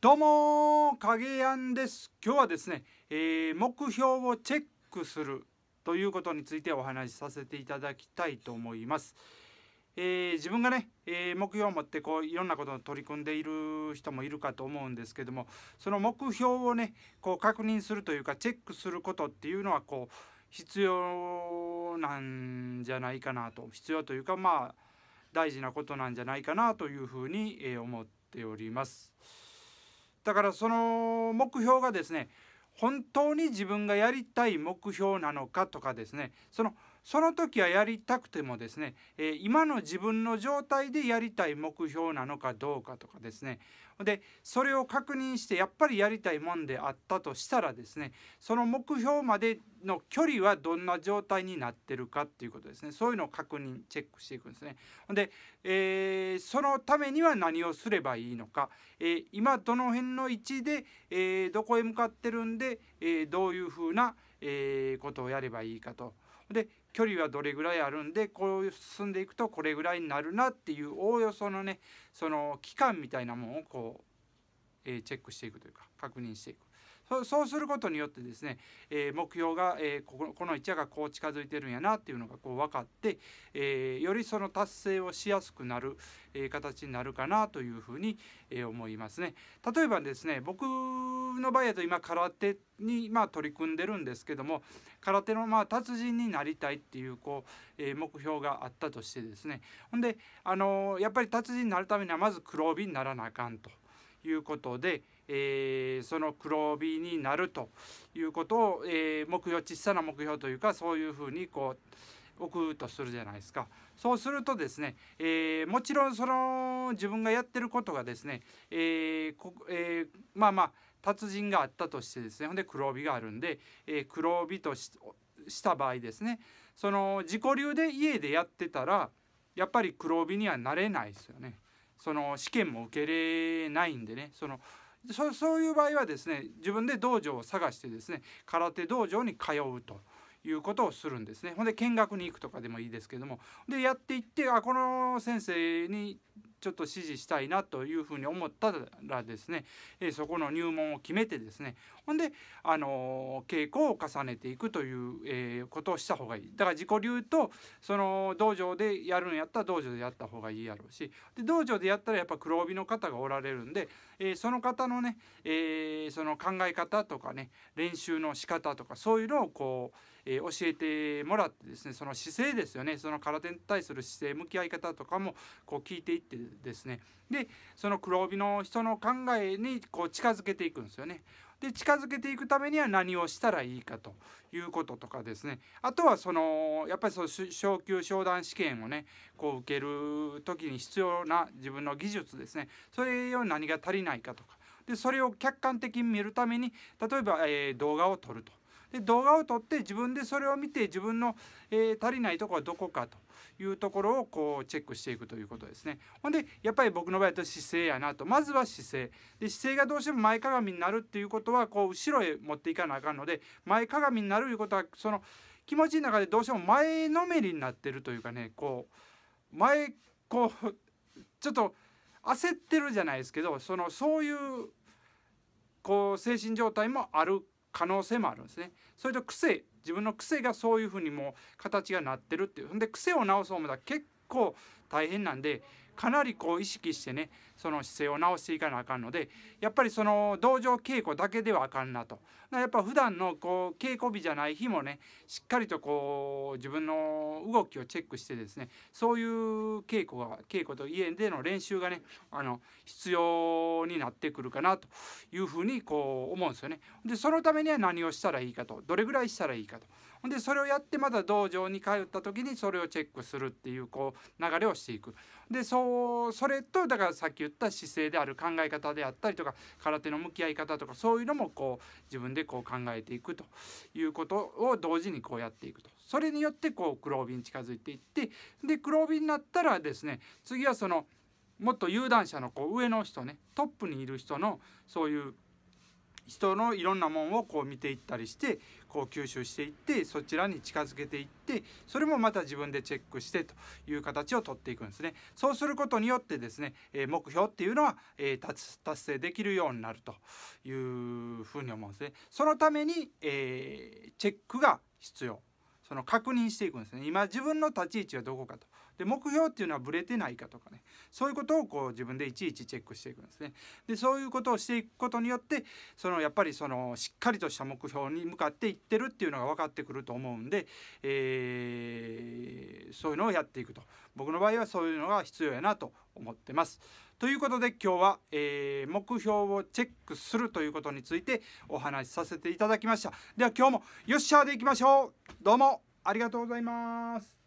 どうも影やんです今日はですね、えー、目標をチェックするということについてお話しさせていただきたいと思います、えー、自分がね、えー、目標を持ってこういろんなことを取り組んでいる人もいるかと思うんですけどもその目標をねこう確認するというかチェックすることっていうのはこう必要なんじゃないかなと必要というかまあ大事なことなんじゃないかなというふうに思っております。だからその目標がですね本当に自分がやりたい目標なのかとかですねそのその時はやりたくてもですね、えー、今の自分の状態でやりたい目標なのかどうかとかですねでそれを確認してやっぱりやりたいもんであったとしたらですねその目標までの距離はどんな状態になってるかっていうことですねそういうのを確認チェックしていくんですね。で、えー、そのためには何をすればいいのか、えー、今どの辺の位置で、えどこへ向かってるんで、えどういうふうな、えことをやればいいかと。で距離はどれぐらいあるんでこう進んでいくとこれぐらいになるなっていうおおよそのねその期間みたいなものをこう、えー、チェックしていくというか確認していく。そうすることによってですね、えー、目標が、えー、ここの一夜がこう近づいてるんやなっていうのがこう分かって、えー、よりその達成をしやすくなる、え形になるかなというふうに、え思いますね。例えばですね僕の場合やと今空手にま取り組んでるんですけども空手のま達人になりたいっていうこう、えー、目標があったとしてですねほんで、あのー、やっぱり達人になるためにはまず黒帯にならなあかんということで。えー、その黒帯になるということを、えー、目標小さな目標というかそういうふうにこう置くとするじゃないですか。そうするとですね、えー、もちろんその自分がやってることがですね、えーこえー、まあまあ達人があったとしてですねほんで黒帯があるんで、えー、黒帯とした場合ですねその自己流で家でやってたらやっぱり黒帯にはなれないですよね。その試験も受けれないんでねそのそそういう場合はですね自分で道場を探してですね空手道場に通うと。いうことをするんですねほんで見学に行くとかでもいいですけどもでやっていってあこの先生にちょっと指示したいなというふうに思ったらですね、えそこの入門を決めてですねほんで、あの稽古を重ねていくという、えことをした方がいいだから自己流とその道場でやるんやったら道場でやった方がいいやろうしで道場でやったらやっぱ黒帯の方がおられるんで、えその方のね、えその考え方とかね練習の仕方とかそういうのをこう、え教えてもらってですねその姿勢ですよねその空手に対する姿勢向き合い方とかもこう聞いていってですねですねでその黒帯の人の考えにこう近づけていくんですよねで近づけていくためには何をしたらいいかということとかですねあとはそのやっぱりその昇級昇段試験をねこう受ける時に必要な自分の技術ですねそれを何が足りないかとかでそれを客観的に見るために例えば、えー、動画を撮るとで動画を撮って自分でそれを見て自分の、えー、足りないとこはどこかというところをこうチェックしていくということですね。ほんでやっぱり僕の場合と姿勢やなとまずは姿勢で姿勢がどうしても前かがみになるっていうことはこう後ろへ持っていかなあかんので前かがみになるということはその気持ちの中でどうしても前のめりになってるというかねこう前こう ちょっと焦ってるじゃないですけどそのそういうこう精神状態もある可能性もあるんですね。それと癖自分の癖がそういうふうにもう形がなってるっていうんで癖を直そうもだ結構大変なんでかなりこう意識してねその姿勢を直していかなあかんのでやっぱりその道場稽古だけではあかんなとやっぱ普段のこう稽古日じゃない日もねしっかりとこう自分の動きをチェックしてですねそういう稽古が稽古と家での練習がねあの必要になってくるかなというふうにこう思うんですよね。でそのためには何をしたらいいかとどれぐらいしたらいいかと。でそれをやってまた道場に通った時にそれをチェックするっていうこう流れをしていく。でそうそれとだからさっき言った姿勢である考え方であったりとか空手の向き合い方とかそういうのもこう自分でこう考えていくということを同時にこうやっていくとそれによってこう黒帯に近づいていってで黒帯になったらですね次はそのもっと有段者のこう上の人ねトップにいる人のそういう人のいろんなもんをこう見ていったりしてこう吸収していってそちらに近づけていってそれもまた自分でチェックしてという形をとっていくんですねそうすることによってですね、え目標っていうのは、え達成できるようになるというふうに思うんですねそのために、えチェックが必要その確認していくんですね今自分の立ち位置はどこかとで目標っていうのはブレてないかとかねそういうことをこう自分でいちいちチェックしていくんですね。でそういうことをしていくことによってそのやっぱりそのしっかりとした目標に向かっていってるっていうのが分かってくると思うんで、えー、そういうのをやっていくと僕の場合はそういうのが必要やなと思ってます。ということで今日は、えー、目標をチェックするということについてお話しさせていただきました。では今日もよっしゃーでいきましょうどうもありがとうございます。